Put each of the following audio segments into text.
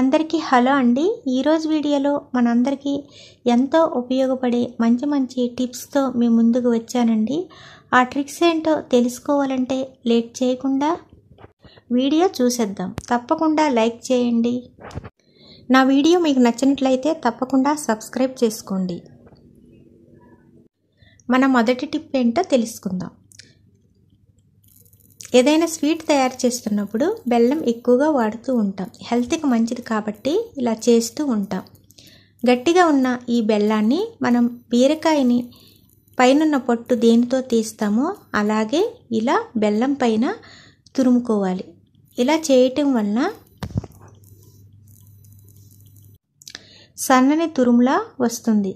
అందరికీ హలో అండి ఈరోజు వీడియోలో మనందరికీ ఎంతో ఉపయోగపడే మంచి మంచి టిప్స్తో మీ ముందుకు వచ్చానండి ఆ ట్రిక్స్ ఏంటో తెలుసుకోవాలంటే లేట్ చేయకుండా వీడియో చూసేద్దాం తప్పకుండా లైక్ చేయండి నా వీడియో మీకు నచ్చినట్లయితే తప్పకుండా సబ్స్క్రైబ్ చేసుకోండి మన మొదటి టిప్ ఏంటో తెలుసుకుందాం ఏదైనా స్వీట్ తయారు చేస్తున్నప్పుడు బెల్లం ఎక్కువగా వాడుతూ ఉంటాం హెల్త్కి మంచిది కాబట్టి ఇలా చేస్తూ ఉంటాం గట్టిగా ఉన్న ఈ బెల్లాన్ని మనం బీరకాయని పైనున్న పొట్టు దేనితో తీస్తామో అలాగే ఇలా బెల్లం పైన తురుముకోవాలి ఇలా చేయటం వలన సన్నని తురుములా వస్తుంది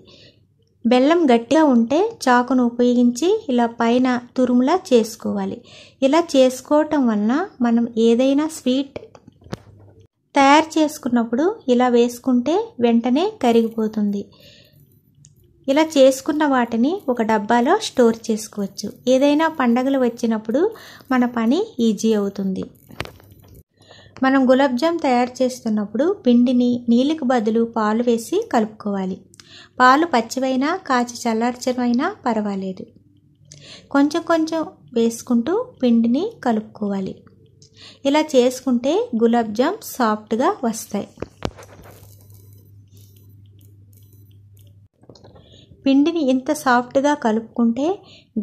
బెల్లం గట్టిగా ఉంటే చాకును ఉపయోగించి ఇలా పైన తురుములా చేసుకోవాలి ఇలా చేసుకోవటం వలన మనం ఏదైనా స్వీట్ తయారు చేసుకున్నప్పుడు ఇలా వేసుకుంటే వెంటనే కరిగిపోతుంది ఇలా చేసుకున్న వాటిని ఒక డబ్బాలో స్టోర్ చేసుకోవచ్చు ఏదైనా పండగలు వచ్చినప్పుడు మన పని ఈజీ అవుతుంది మనం గులాబ్జామ్ తయారు చేస్తున్నప్పుడు పిండిని నీళ్ళకి బదులు పాలు వేసి కలుపుకోవాలి పాలు పచ్చివైనా కాచి చల్లార్చమైనా పర్వాలేదు కొంచెం కొంచెం వేసుకుంటూ పిండిని కలుపుకోవాలి ఇలా చేసుకుంటే గులాబ్ జామ్ సాఫ్ట్గా వస్తాయి పిండిని ఇంత సాఫ్ట్గా కలుపుకుంటే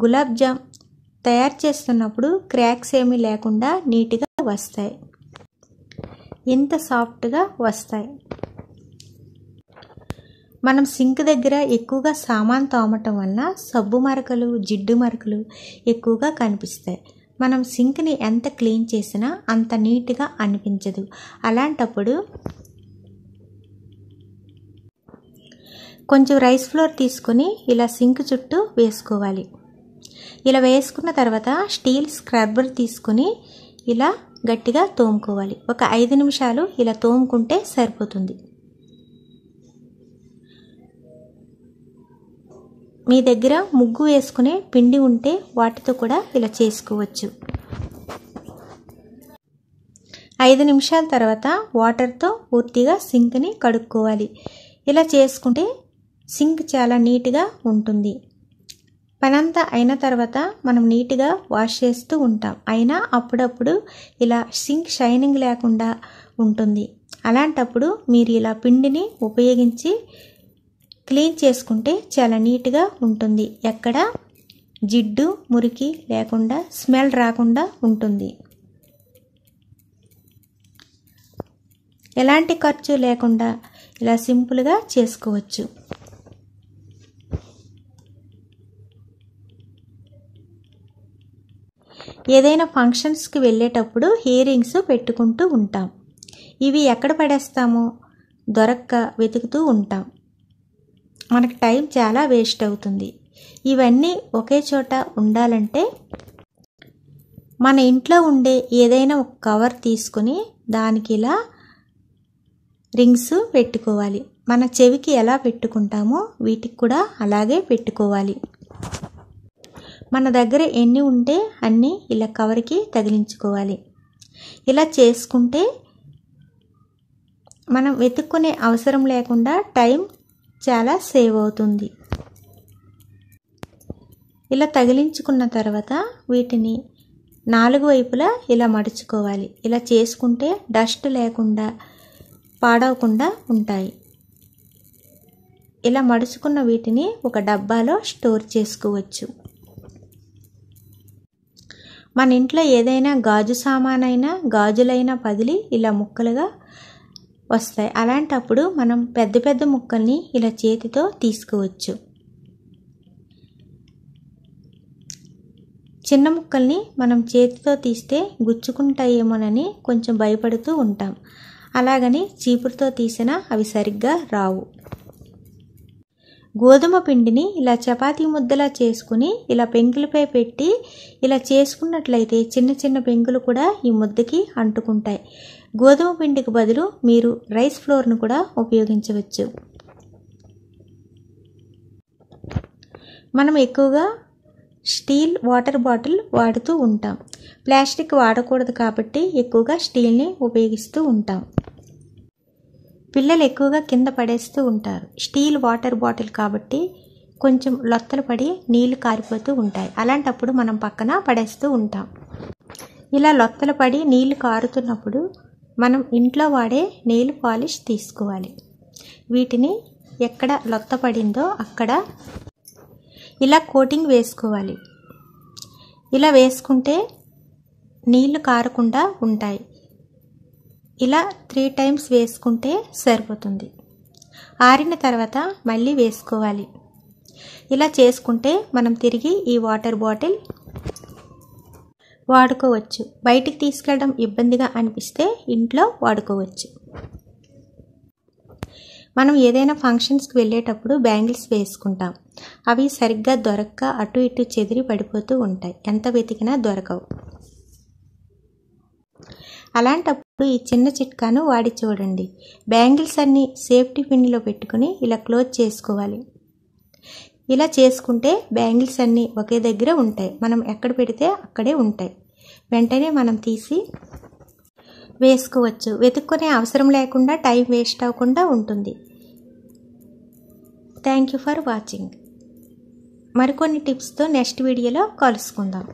గులాబ్ జామ్ తయారు చేస్తున్నప్పుడు క్రాక్స్ ఏమీ లేకుండా నీట్గా వస్తాయి ఇంత సాఫ్ట్గా వస్తాయి మనం సింక్ దగ్గర ఎక్కువగా సామాన్ తోమటం వల్ల సబ్బు మరకలు జిడ్డు మరకలు ఎక్కువగా కనిపిస్తాయి మనం సింక్ని ఎంత క్లీన్ చేసినా అంత నీట్గా అనిపించదు అలాంటప్పుడు కొంచెం రైస్ ఫ్లోర్ తీసుకుని ఇలా సింక్ చుట్టూ వేసుకోవాలి ఇలా వేసుకున్న తర్వాత స్టీల్ స్క్రబ్బర్ తీసుకుని ఇలా గట్టిగా తోముకోవాలి ఒక ఐదు నిమిషాలు ఇలా తోముకుంటే సరిపోతుంది మీ దగ్గర ముగ్గు వేసుకునే పిండి ఉంటే వాటితో కూడా ఇలా చేసుకోవచ్చు ఐదు నిమిషాల తర్వాత వాటర్తో పూర్తిగా సింక్ని కడుక్కోవాలి ఇలా చేసుకుంటే సింక్ చాలా నీట్గా ఉంటుంది పనంతా అయిన తర్వాత మనం నీట్గా వాష్ చేస్తూ ఉంటాం అయినా అప్పుడప్పుడు ఇలా సింక్ షైనింగ్ లేకుండా ఉంటుంది అలాంటప్పుడు మీరు ఇలా పిండిని ఉపయోగించి క్లీన్ చేసుకుంటే చాలా నీట్గా ఉంటుంది ఎక్కడ జిడ్డు మురికి లేకుండా స్మెల్ రాకుండా ఉంటుంది ఎలాంటి ఖర్చు లేకుండా ఇలా సింపుల్గా చేసుకోవచ్చు ఏదైనా ఫంక్షన్స్కి వెళ్ళేటప్పుడు హియరింగ్స్ పెట్టుకుంటూ ఉంటాం ఇవి ఎక్కడ పడేస్తామో దొరక్క వెతుకుతూ ఉంటాం మనకు టైం చాలా వేస్ట్ అవుతుంది ఇవన్నీ ఒకే చోట ఉండాలంటే మన ఇంట్లో ఉండే ఏదైనా ఒక కవర్ తీసుకుని దానికి ఇలా రింగ్స్ పెట్టుకోవాలి మన చెవికి ఎలా పెట్టుకుంటామో వీటికి కూడా అలాగే పెట్టుకోవాలి మన దగ్గర ఎన్ని ఉంటే అన్నీ ఇలా కవర్కి తగిలించుకోవాలి ఇలా చేసుకుంటే మనం వెతుక్కునే అవసరం లేకుండా టైం చాలా సేవ్ అవుతుంది ఇలా తగిలించుకున్న తర్వాత వీటిని నాలుగు వైపులా ఇలా మడుచుకోవాలి ఇలా చేసుకుంటే డస్ట్ లేకుండా పాడవకుండా ఉంటాయి ఇలా మడుచుకున్న వీటిని ఒక డబ్బాలో స్టోర్ చేసుకోవచ్చు మన ఇంట్లో ఏదైనా గాజు సామానైనా గాజులైనా పదిలి ఇలా ముక్కలుగా వస్తాయి అలాంటప్పుడు మనం పెద్ద పెద్ద ముక్కల్ని ఇలా చేతితో తీసుకోవచ్చు చిన్న ముక్కల్ని మనం చేతితో తీస్తే గుచ్చుకుంటాయేమోనని కొంచెం భయపడుతూ ఉంటాం అలాగని చీపురుతో తీసినా అవి సరిగ్గా రావు గోధుమ పిండిని ఇలా చపాతి ముద్దలా చేసుకుని ఇలా పెంగులపై పెట్టి ఇలా చేసుకున్నట్లయితే చిన్న చిన్న పెంకులు కూడా ఈ ముద్దకి అంటుకుంటాయి గోధుమ పిండికి బదులు మీరు రైస్ ఫ్లోర్ను కూడా ఉపయోగించవచ్చు మనం ఎక్కువగా స్టీల్ వాటర్ బాటిల్ వాడుతూ ఉంటాం ప్లాస్టిక్ వాడకూడదు కాబట్టి ఎక్కువగా స్టీల్ని ఉపయోగిస్తూ ఉంటాం పిల్లలు ఎక్కువగా కింద పడేస్తూ ఉంటారు స్టీల్ వాటర్ బాటిల్ కాబట్టి కొంచెం లొత్తలు పడి నీళ్లు కారిపోతూ ఉంటాయి అలాంటప్పుడు మనం పక్కన పడేస్తూ ఉంటాం ఇలా లొత్తలు పడి నీళ్లు కారుతున్నప్పుడు మనం ఇంట్లో వాడే నెయిల్ పాలిష్ తీసుకోవాలి వీటిని ఎక్కడ లొత్త పడిందో అక్కడ ఇలా కోటింగ్ వేసుకోవాలి ఇలా వేసుకుంటే నీళ్లు కారకుండా ఉంటాయి ఇలా త్రీ టైమ్స్ వేసుకుంటే సరిపోతుంది ఆరిన తర్వాత మళ్ళీ వేసుకోవాలి ఇలా చేసుకుంటే మనం తిరిగి ఈ వాటర్ బాటిల్ వాడుకోవచ్చు బయటికి తీసుకెళ్ళడం ఇబ్బందిగా అనిపిస్తే ఇంట్లో వాడుకోవచ్చు మనం ఏదైనా ఫంక్షన్స్కి వెళ్ళేటప్పుడు బ్యాంగిల్స్ వేసుకుంటాం అవి సరిగ్గా దొరక్క అటు ఇటు చెదిరి పడిపోతూ ఉంటాయి ఎంత వెతికినా దొరకవు అలాంటప్పుడు ఇప్పుడు ఈ చిన్న చిట్కాను వాడి చూడండి బ్యాంగిల్స్ అన్నీ సేఫ్టీ పిన్లో పెట్టుకుని ఇలా క్లోజ్ చేసుకోవాలి ఇలా చేసుకుంటే బ్యాంగిల్స్ అన్నీ ఒకే దగ్గర ఉంటాయి మనం ఎక్కడ పెడితే అక్కడే ఉంటాయి వెంటనే మనం తీసి వేసుకోవచ్చు వెతుక్కునే అవసరం లేకుండా టైం వేస్ట్ అవ్వకుండా ఉంటుంది థ్యాంక్ యూ ఫర్ వాచింగ్ మరికొన్ని టిప్స్తో నెక్స్ట్ వీడియోలో కలుసుకుందాం